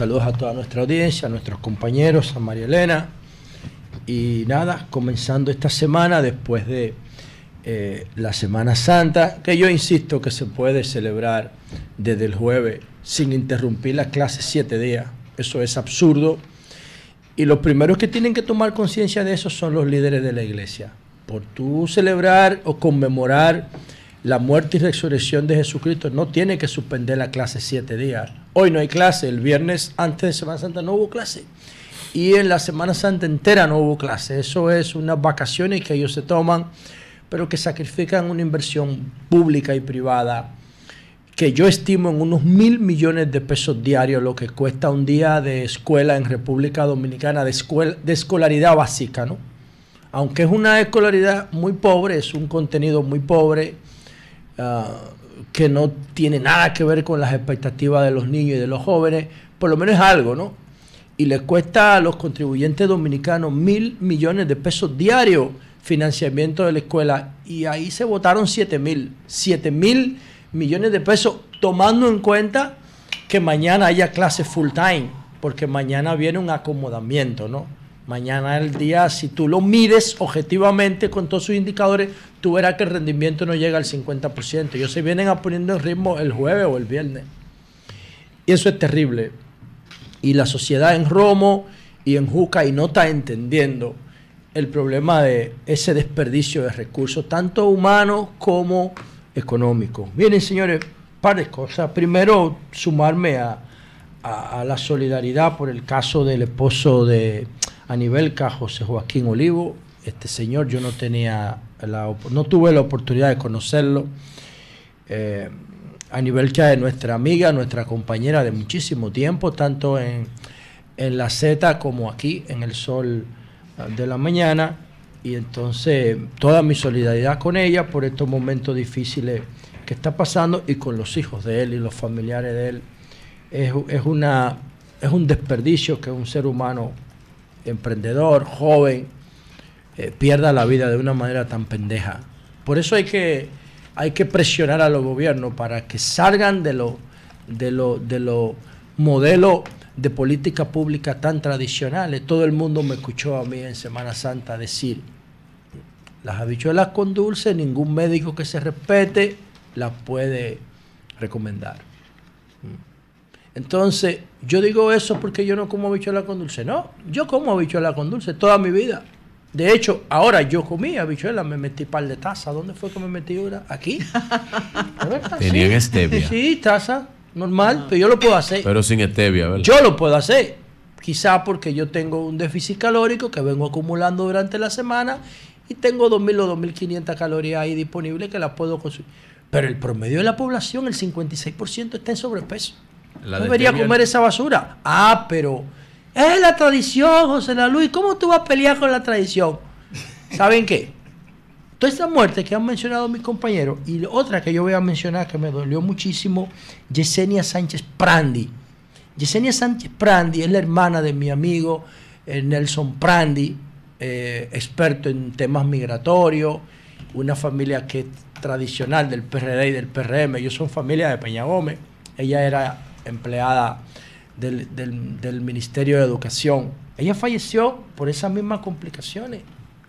saludos a toda nuestra audiencia, a nuestros compañeros, a María Elena. Y nada, comenzando esta semana después de eh, la Semana Santa, que yo insisto que se puede celebrar desde el jueves sin interrumpir las clases siete días. Eso es absurdo. Y los primeros que tienen que tomar conciencia de eso son los líderes de la iglesia. Por tú celebrar o conmemorar la muerte y resurrección de Jesucristo no tiene que suspender la clase siete días. Hoy no hay clase, el viernes antes de Semana Santa no hubo clase. Y en la Semana Santa entera no hubo clase. Eso es unas vacaciones que ellos se toman, pero que sacrifican una inversión pública y privada que yo estimo en unos mil millones de pesos diarios lo que cuesta un día de escuela en República Dominicana, de, de escolaridad básica, ¿no? Aunque es una escolaridad muy pobre, es un contenido muy pobre, Ah, que no tiene nada que ver con las expectativas de los niños y de los jóvenes, por lo menos es algo, ¿no? Y le cuesta a los contribuyentes dominicanos mil millones de pesos diarios financiamiento de la escuela y ahí se votaron siete mil, siete mil millones de pesos, tomando en cuenta que mañana haya clases full time, porque mañana viene un acomodamiento, ¿no? Mañana el día, si tú lo mides objetivamente con todos sus indicadores, tú verás que el rendimiento no llega al 50%. Ellos se vienen a poniendo en ritmo el jueves o el viernes. Y eso es terrible. Y la sociedad en Romo y en Juca y no está entendiendo el problema de ese desperdicio de recursos, tanto humanos como económicos. Miren, señores, par de cosas. Primero, sumarme a, a la solidaridad por el caso del esposo de Anibelca, José Joaquín Olivo. Este señor, yo no tenía no tuve la oportunidad de conocerlo eh, a nivel ya de nuestra amiga, nuestra compañera de muchísimo tiempo, tanto en, la Z como aquí en el sol ah, de la mañana. Y entonces toda mi solidaridad con ella por estos momentos difíciles que está pasando y con los hijos de él y los familiares de él. Es, una, es un desperdicio que un ser humano emprendedor, joven, eh, pierda la vida de una manera tan pendeja. Por eso hay que, hay que presionar a los gobiernos para que salgan de los de lo, de modelos de política pública tan tradicionales. Todo el mundo me escuchó a mí en Semana Santa decir, las habichuelas con dulce, ningún médico que se respete las puede recomendar. Mm. Entonces, yo digo eso porque yo no como habichuelas con dulce. No, yo como habichuelas con dulce toda mi vida. De hecho, ahora yo comía, habichuela, me metí par de taza. ¿Dónde fue que me metí ahora? Aquí. Tenían stevia. Sí, taza, normal, ah. pero yo lo puedo hacer. Pero sin stevia, ¿verdad? Yo lo puedo hacer. Quizá porque yo tengo un déficit calórico que vengo acumulando durante la semana y tengo 2.000 o 2.500 calorías ahí disponibles que las puedo consumir. Pero el promedio de la población, el 56%, está en sobrepeso. debería comer esa basura. Ah, pero es la tradición, José La Luis. ¿Cómo tú vas a pelear con la tradición? ¿Saben qué? Toda esta muerte que han mencionado mis compañeros y otra que yo voy a mencionar que me dolió muchísimo, Yesenia Sánchez Prandi. Yesenia Sánchez Prandi es la hermana de mi amigo eh, Nelson Prandi, eh, experto en temas migratorios, una familia que es tradicional del PRD y del PRM. yo son familia de Peña Gómez. Ella era empleada del, del, Ministerio de Educación. Ella falleció por esas mismas complicaciones.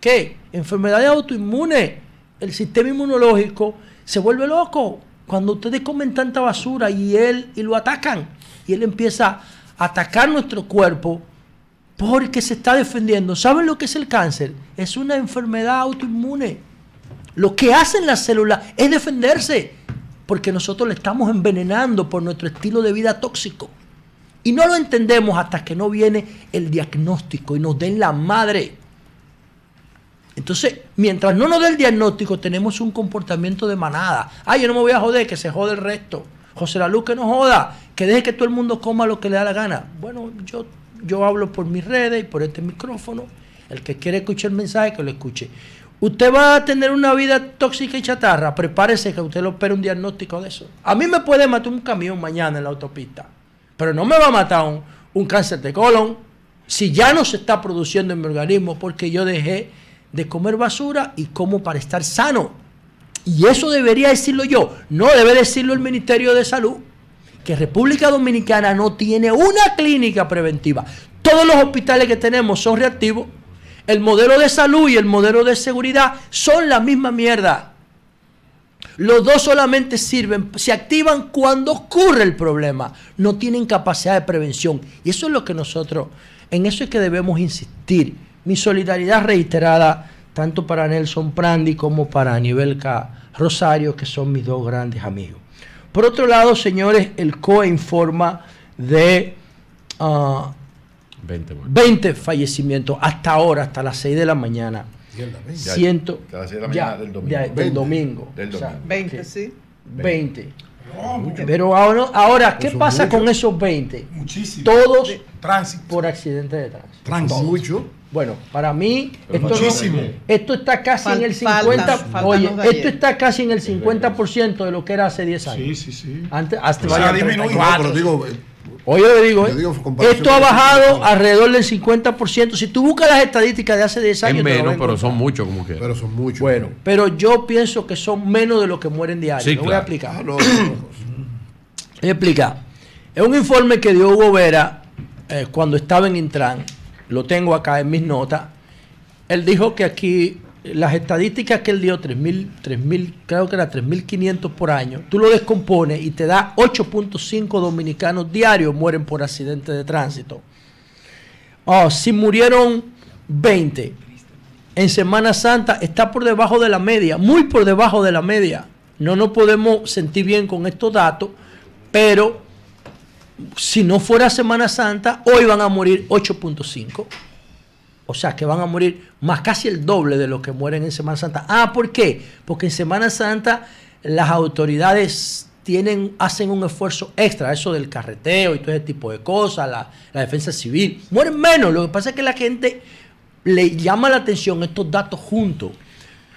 ¿Qué? Enfermedades autoinmunes. El sistema inmunológico se vuelve loco cuando ustedes comen tanta basura y él y lo atacan. Y él empieza a atacar nuestro cuerpo porque se está defendiendo. ¿Saben lo que es el cáncer? Es una enfermedad autoinmune. Lo que hacen las células es defenderse porque nosotros le estamos envenenando por nuestro estilo de vida tóxico. Y no lo entendemos hasta que no viene el diagnóstico y nos den la madre. Entonces, mientras no nos dé el diagnóstico, tenemos un comportamiento de manada. Ay, yo no me voy a joder, que se jode el resto. José la que no joda, que deje que todo el mundo coma lo que le da la gana. Bueno, yo, yo hablo por mis redes y por este micrófono. El que quiere escuchar el mensaje, que lo escuche. Usted va a tener una vida tóxica y chatarra. Prepárese que usted lo espera un diagnóstico de eso. A mí me puede matar un camión mañana en la autopista. Pero no me va a matar un, cáncer de colon si ya no se está produciendo en mi organismo porque yo dejé de comer basura y como para estar sano. Y eso debería decirlo yo, no debe decirlo el Ministerio de Salud, que República Dominicana no tiene una clínica preventiva. Todos los hospitales que tenemos son reactivos. El modelo de salud y el modelo de seguridad son la misma mierda. Los dos solamente sirven, se activan cuando ocurre el problema. No tienen capacidad de prevención. Y eso es lo que nosotros, en eso es que debemos insistir. Mi solidaridad reiterada, tanto para Nelson Prandi como para Aníbal Rosario, que son mis dos grandes amigos. Por otro lado, señores, el COE informa de 20, ah, 20 fallecimientos hasta ahora, hasta las 6 de la mañana izquierda, 20. Ciento, ya, de la ya, del domingo. Ya, del domingo. Del domingo. O sea, 20, sí. 20. 20. Eh, pero ahora, ahora ¿qué pasa mucho, con esos 20? Muchísimo. Todos de, por accidente de tránsito. Tránsito. Mucho. Bueno, para mí esto, muchísimo. No, esto está casi Fal, en el 50, faltan, oye, esto está casi en el 50% de lo que era hace 10 años. Sí, sí, sí. Antes, hasta o sea, 34, digo, Oye, yo digo, ¿eh? esto ha bajado alrededor del 50%. Si tú buscas las estadísticas de hace 10 años... Es menos, pero son muchos como que. Pero son muchos. Bueno, pero yo pienso que son menos de los que mueren diario. Sí, lo voy a explicar. Ah, voy a explicar. Es un informe que dio Hugo Vera eh, cuando estaba en Intran. Lo tengo acá en mis notas. Él dijo que aquí las estadísticas que él dio, creo que era 3.500 por año, tú lo descompones y te da 8.5 dominicanos diarios mueren por accidente de tránsito. Oh, si murieron 20 en Semana Santa, está por debajo de la media, muy por debajo de la media. No nos podemos sentir bien con estos datos, pero si no fuera Semana Santa, hoy van a morir 8.5 o sea, que van a morir más casi el doble de los que mueren en Semana Santa. Ah, ¿por qué? Porque en Semana Santa las autoridades tienen, hacen un esfuerzo extra, eso del carreteo y todo ese tipo de cosas, la, la defensa civil. Mueren menos, lo que pasa es que la gente le llama la atención estos datos juntos.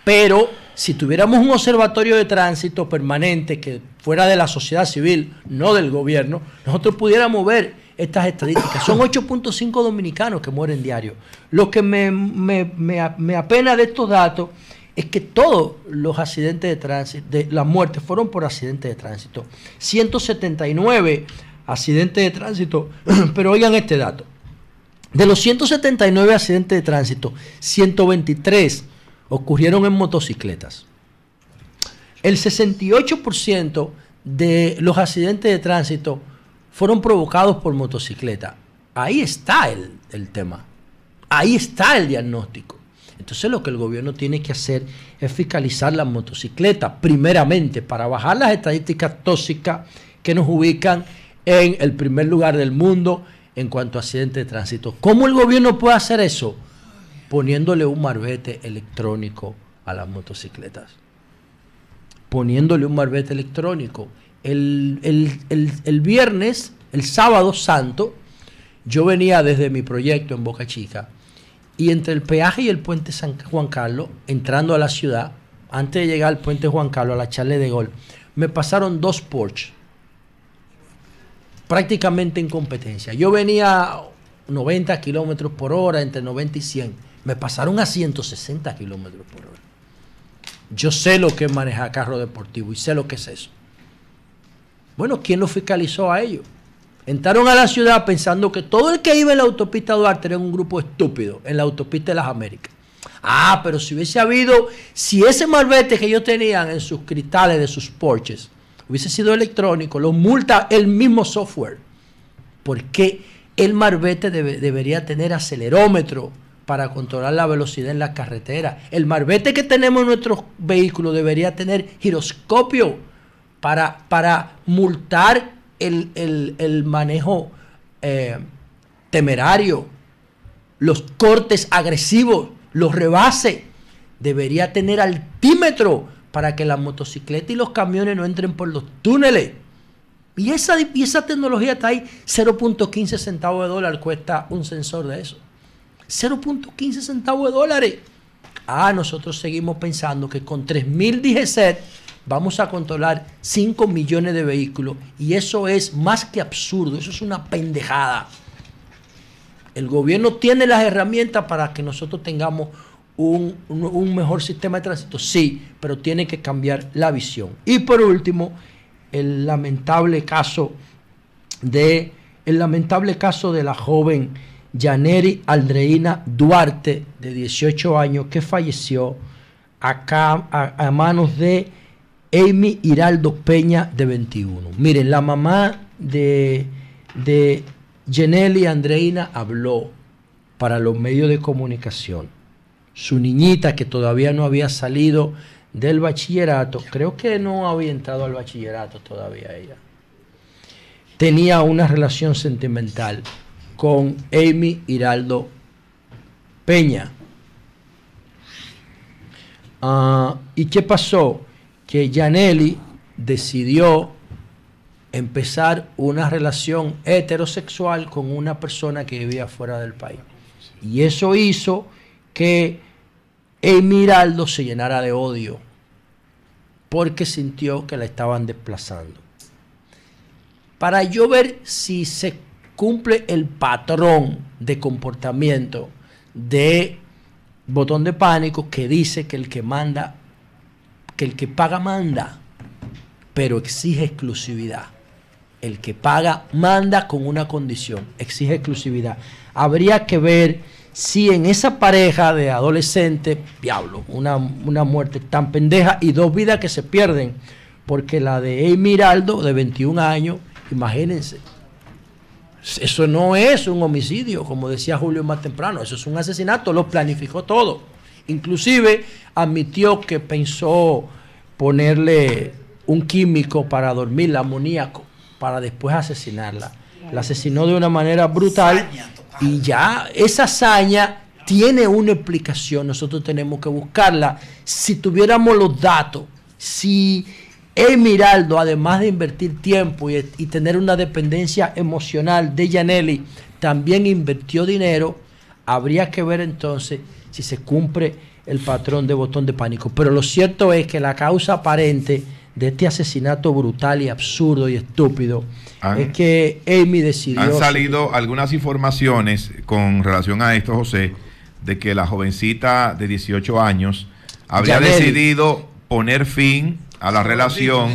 Pero si tuviéramos un observatorio de tránsito permanente que fuera de la sociedad civil, no del gobierno, nosotros pudiéramos ver estas estadísticas. Son 8.5 dominicanos que mueren diario. Lo que me, apena de estos datos es que todos los accidentes de tránsito, de, las muertes fueron por accidentes de tránsito. 179 accidentes de tránsito, pero oigan este dato. De los 179 accidentes de tránsito, 123 ocurrieron en motocicletas. El 68% de los accidentes de tránsito fueron provocados por motocicleta. Ahí está el, el tema. Ahí está el diagnóstico. Entonces lo que el gobierno tiene que hacer es fiscalizar las motocicletas, primeramente, para bajar las estadísticas tóxicas que nos ubican en el primer lugar del mundo en cuanto a accidentes de tránsito. ¿Cómo el gobierno puede hacer eso? Poniéndole un marbete electrónico a las motocicletas. Poniéndole un marbete electrónico el, viernes, el sábado santo, yo venía desde mi proyecto en Boca Chica y entre el peaje y el puente San Juan Carlos, entrando a la ciudad, antes de llegar al puente Juan Carlos, a la charla de gol, me pasaron dos Porsche prácticamente en competencia. Yo venía 90 kilómetros por hora, entre 90 y 100. Me pasaron a 160 kilómetros por hora. Yo sé lo que es manejar carro deportivo y sé lo que es eso. Bueno, ¿quién lo fiscalizó a ellos? Entraron a la ciudad pensando que todo el que iba en la autopista Duarte era un grupo estúpido en la autopista de las Américas. Ah, pero si hubiese habido, si ese malvete que ellos tenían en sus cristales de sus porches hubiese sido electrónico, lo multa el mismo software. Porque el marbete debería tener acelerómetro para controlar la velocidad en la carretera. El marbete que tenemos en nuestros vehículos debería tener giroscopio para, multar el, manejo eh, temerario, los cortes agresivos, los rebases. Debería tener altímetro para que las motocicletas y los camiones no entren por los túneles. Y esa, y esa tecnología está ahí. 0.15 centavos de dólar cuesta un sensor de eso. 0.15 centavos de dólares. Ah, nosotros seguimos pensando que con 3.000 DGC vamos a controlar 5 millones de vehículos y eso es más que absurdo, eso es una pendejada. El gobierno tiene las herramientas para que nosotros tengamos un, mejor sistema de tránsito, sí, pero tiene que cambiar la visión. Y por último, el lamentable caso de el lamentable caso de la joven Yaneri Aldreina Duarte, de 18 años, que falleció acá a manos de Amy Hiraldo Peña, de 21. Miren, la mamá de, de y Andreina habló para los medios de comunicación. Su niñita, que todavía no había salido del bachillerato, creo que no había entrado al bachillerato todavía ella, tenía una relación sentimental con Amy Hiraldo Peña. qué ah, ¿Y qué pasó? que Janelli decidió empezar una relación heterosexual con una persona que vivía fuera del país. Y eso hizo que Emiraldo se llenara de odio porque sintió que la estaban desplazando. Para yo ver si se cumple el patrón de comportamiento de botón de pánico que dice que el que manda que el que paga manda, pero exige exclusividad. El que paga manda con una condición, exige exclusividad. Habría que ver si en esa pareja de adolescentes, diablo, una, muerte tan pendeja y dos vidas que se pierden, porque la de Miraldo de 21 años, imagínense, eso no es un homicidio, como decía Julio más temprano, eso es un asesinato, lo planificó todo. Inclusive admitió que pensó ponerle un químico para dormirla, amoníaco, para después asesinarla. La asesinó de una manera brutal y ya esa hazaña tiene una explicación, nosotros tenemos que buscarla. Si tuviéramos los datos, si Emiraldo, además de invertir tiempo y, y tener una dependencia emocional de Yaneli, también invirtió dinero, habría que ver entonces si se cumple el patrón de botón de pánico. Pero lo cierto es que la causa aparente de este asesinato brutal y absurdo y estúpido es que Amy decidió... Han salido algunas informaciones con relación a esto, José, de que la jovencita de 18 años había decidido poner fin a la relación.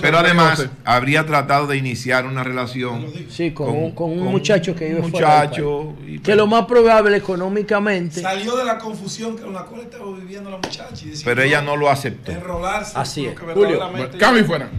pero además habría tratado de iniciar una relación sí, con, un, muchacho que vive muchacho que lo más probable económicamente salió de la confusión con la cual estaba viviendo la muchacha y pero ella no lo aceptó enrolarse así es Julio, fuera